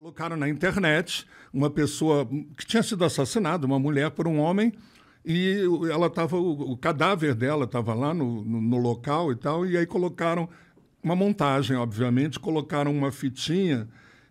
Colocaram na internet uma pessoa que tinha sido assassinada, uma mulher, por um homem, e ela tava, o, o cadáver dela estava lá no, no, no, local e tal, e aí colocaram uma montagem, obviamente, colocaram uma fitinha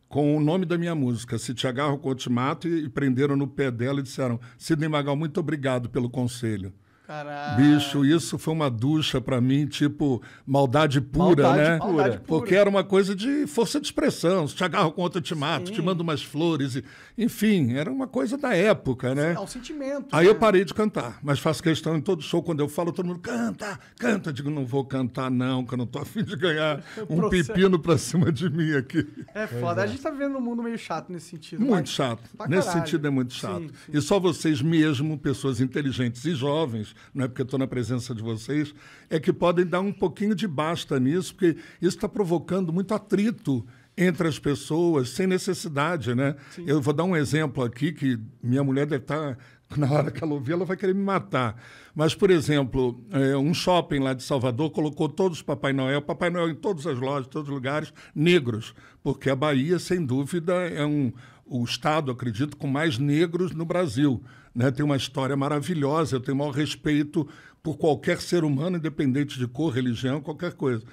com o nome da minha música, Se Te Agarro, Eu Te Mato, e, e prenderam no pé dela e disseram, Sidney Magal, muito obrigado pelo conselho. Caralho. Bicho, isso foi uma ducha para mim, tipo, maldade pura, maldade né? Pura. Maldade pura. Porque era uma coisa de força de expressão. Se te agarro com eu te mato, Sim. te mando umas flores. E... Enfim, era uma coisa da época, né? É um sentimento. Aí né? eu parei de cantar, mas faço questão em todo show, quando eu falo, todo mundo canta, canta. Eu digo, não vou cantar, não, que eu não tô afim de ganhar um pepino pra cima de mim aqui. É foda. É. A gente tá vivendo um mundo meio chato nesse sentido. Muito mas... Né? chato. Nesse sentido é muito chato. Sim, sim. E só vocês mesmo, pessoas inteligentes e jovens, não é porque estou na presença de vocês, é que podem dar um pouquinho de basta nisso, porque isso está provocando muito atrito entre as pessoas, sem necessidade, né? Sim. Eu vou dar um exemplo aqui que minha mulher deve estar tá, na hora que ela ouvir, ela vai querer me matar. Mas, por exemplo, é, um shopping lá de Salvador colocou todos os Papai Noel, Papai Noel em todas as lojas, todos os lugares, negros, porque a Bahia, sem dúvida, é um, o Estado, acredito, com mais negros no Brasil. Né? Tem uma história maravilhosa, eu tenho o maior respeito por qualquer ser humano, independente de cor, religião, qualquer coisa.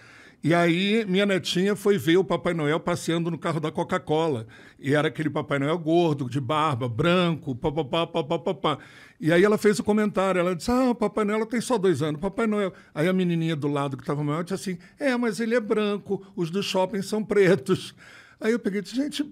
E aí minha netinha foi ver o Papai Noel passeando no carro da Coca-Cola. E era aquele Papai Noel gordo, de barba, branco, papapá, papapá. E aí ela fez o um comentário, ela disse, ah, Papai Noel tem só dois anos, Papai Noel. Aí a menininha do lado que estava maior disse assim, é, mas ele é branco, os do shopping são pretos. Aí eu peguei e disse, gente,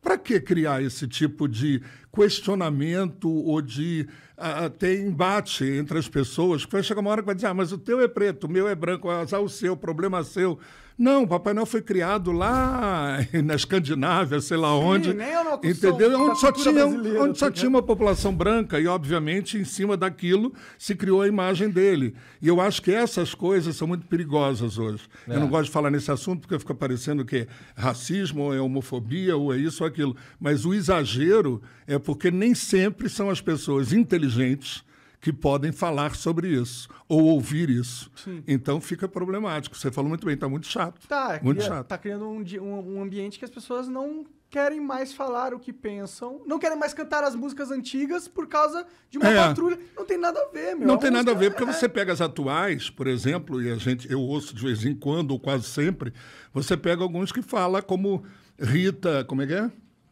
para que criar esse tipo de questionamento ou de a ter embate entre as pessoas, que vai chegar uma hora que vai dizer, ah, mas o teu é preto, o meu é branco, azar é o seu, problema é seu. Não, o Papai Noel foi criado lá na Escandinávia, sei lá Sim, onde. Nem eu não entendeu? Onde só, tinha, onde só tinha uma população branca e, obviamente, em cima daquilo se criou a imagem dele. E eu acho que essas coisas são muito perigosas hoje. É. Eu não gosto de falar nesse assunto porque fica parecendo que é racismo, ou é homofobia, ou é isso ou aquilo. Mas o exagero é porque nem sempre são as pessoas inteligentes inteligentes que podem falar sobre isso ou ouvir isso. Sim. Então fica problemático. Você falou muito bem, está muito chato. Tá, muito cria, chato. Tá criando um, um, um, ambiente que as pessoas não querem mais falar o que pensam, não querem mais cantar as músicas antigas por causa de uma é. patrulha. Não tem nada a ver, meu. Não a tem música, nada a ver, porque é. você é. pega as atuais, por exemplo, e a gente eu ouço de vez em quando ou quase sempre, você pega alguns que fala como Rita, como é que é?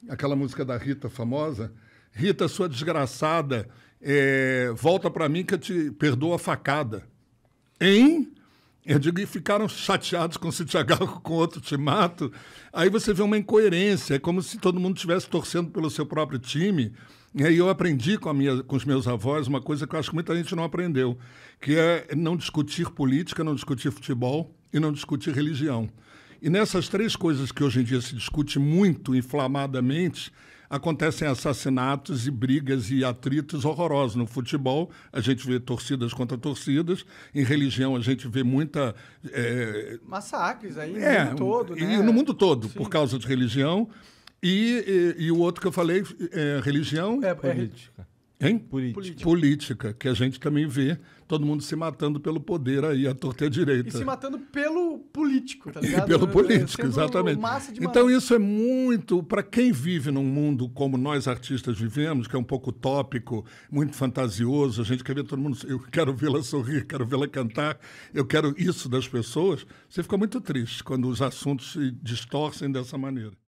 Aquela música da Rita famosa, Rita sua desgraçada é, volta para mim que eu te perdoo a facada. Hein? Eu digo, e ficaram chateados com se te agarro, com outro te mato. Aí você vê uma incoerência, é como se todo mundo estivesse torcendo pelo seu próprio time. E aí eu aprendi com, minha, com os meus avós uma coisa que eu acho que muita gente não aprendeu, que é não discutir política, não discutir futebol e não discutir religião. E nessas três coisas que hoje em dia se discute muito inflamadamente, acontecem assassinatos e brigas e atritos horrorosos. No futebol, a gente vê torcidas contra torcidas, em religião, a gente vê muita. É... Massacres aí no é, mundo todo. Né? E no mundo todo, Sim. por causa de religião. E, e, e, o outro que eu falei, é religião. É, é política. Hein? Política. Política, que a gente também vê todo mundo se matando pelo poder aí, à torta e à direita. E se matando pelo político, tá ligado? E pelo é, político, é, exatamente. então isso é muito, para quem vive num mundo como nós artistas vivemos, que é um pouco utópico, muito fantasioso, a gente quer ver todo mundo, eu quero vê-la sorrir, quero vê-la cantar, eu quero isso das pessoas, você fica muito triste quando os assuntos se distorcem dessa maneira.